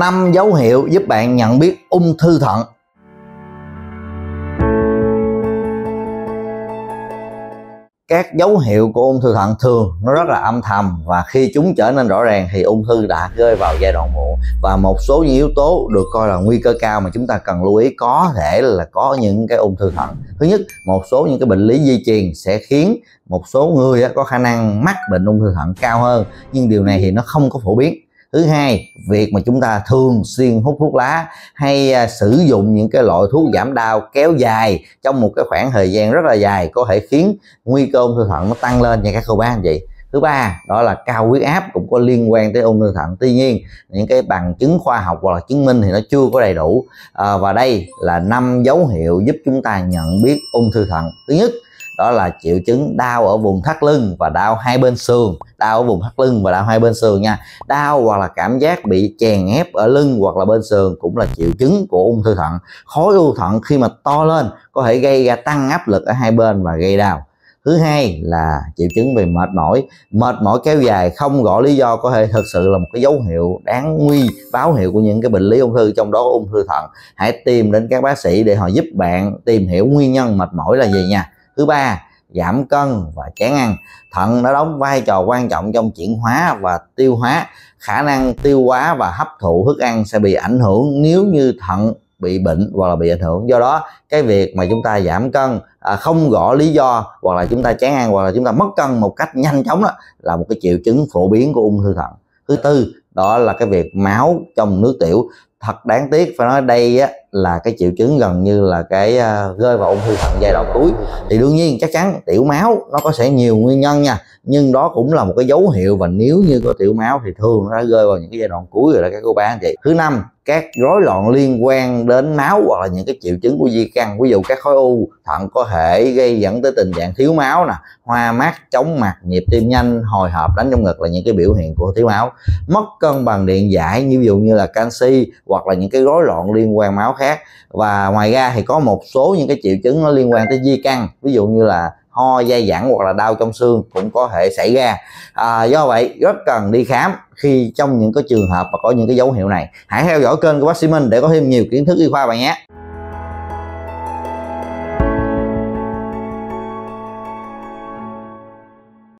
5 dấu hiệu giúp bạn nhận biết ung thư thận Các dấu hiệu của ung thư thận thường nó rất là âm thầm và khi chúng trở nên rõ ràng thì ung thư đã rơi vào giai đoạn muộn và một số những yếu tố được coi là nguy cơ cao mà chúng ta cần lưu ý có thể là có những cái ung thư thận. Thứ nhất, một số những cái bệnh lý di truyền sẽ khiến một số người có khả năng mắc bệnh ung thư thận cao hơn nhưng điều này thì nó không có phổ biến thứ hai việc mà chúng ta thường xuyên hút thuốc lá hay à, sử dụng những cái loại thuốc giảm đau kéo dài trong một cái khoảng thời gian rất là dài có thể khiến nguy cơ ung thư thận nó tăng lên nha các cô bác anh chị thứ ba đó là cao huyết áp cũng có liên quan tới ung thư thận tuy nhiên những cái bằng chứng khoa học hoặc là chứng minh thì nó chưa có đầy đủ à, và đây là năm dấu hiệu giúp chúng ta nhận biết ung thư thận thứ nhất đó là triệu chứng đau ở vùng thắt lưng và đau hai bên sườn đau ở vùng thắt lưng và đau hai bên sườn nha đau hoặc là cảm giác bị chèn ép ở lưng hoặc là bên sườn cũng là triệu chứng của ung thư thận khối u thận khi mà to lên có thể gây ra tăng áp lực ở hai bên và gây đau thứ hai là triệu chứng về mệt mỏi mệt mỏi kéo dài không rõ lý do có thể thực sự là một cái dấu hiệu đáng nguy báo hiệu của những cái bệnh lý ung thư trong đó có ung thư thận hãy tìm đến các bác sĩ để họ giúp bạn tìm hiểu nguyên nhân mệt mỏi là gì nha thứ ba giảm cân và chán ăn thận nó đóng vai trò quan trọng trong chuyển hóa và tiêu hóa khả năng tiêu hóa và hấp thụ thức ăn sẽ bị ảnh hưởng nếu như thận bị bệnh hoặc là bị ảnh hưởng do đó cái việc mà chúng ta giảm cân à, không rõ lý do hoặc là chúng ta chán ăn hoặc là chúng ta mất cân một cách nhanh chóng đó là một cái triệu chứng phổ biến của ung thư thận thứ tư đó là cái việc máu trong nước tiểu thật đáng tiếc phải nói đây á, là cái triệu chứng gần như là cái uh, rơi vào ung thư thận giai đoạn cuối thì đương nhiên chắc chắn tiểu máu nó có sẽ nhiều nguyên nhân nha nhưng đó cũng là một cái dấu hiệu và nếu như có tiểu máu thì thường nó đã rơi vào những cái giai đoạn cuối rồi đó các cô bác anh chị thứ năm các rối loạn liên quan đến máu hoặc là những cái triệu chứng của di căn ví dụ các khối u thận có thể gây dẫn tới tình trạng thiếu máu nè hoa mắt chóng mặt nhịp tim nhanh hồi hộp đánh trong ngực là những cái biểu hiện của thiếu máu mất cân bằng điện giải như ví dụ như là canxi hoặc là những cái rối loạn liên quan máu khác và ngoài ra thì có một số những cái triệu chứng nó liên quan tới di căn ví dụ như là ho dai dẳng hoặc là đau trong xương cũng có thể xảy ra à, do vậy rất cần đi khám khi trong những cái trường hợp mà có những cái dấu hiệu này hãy theo dõi kênh của bác sĩ Minh để có thêm nhiều kiến thức y khoa bạn nhé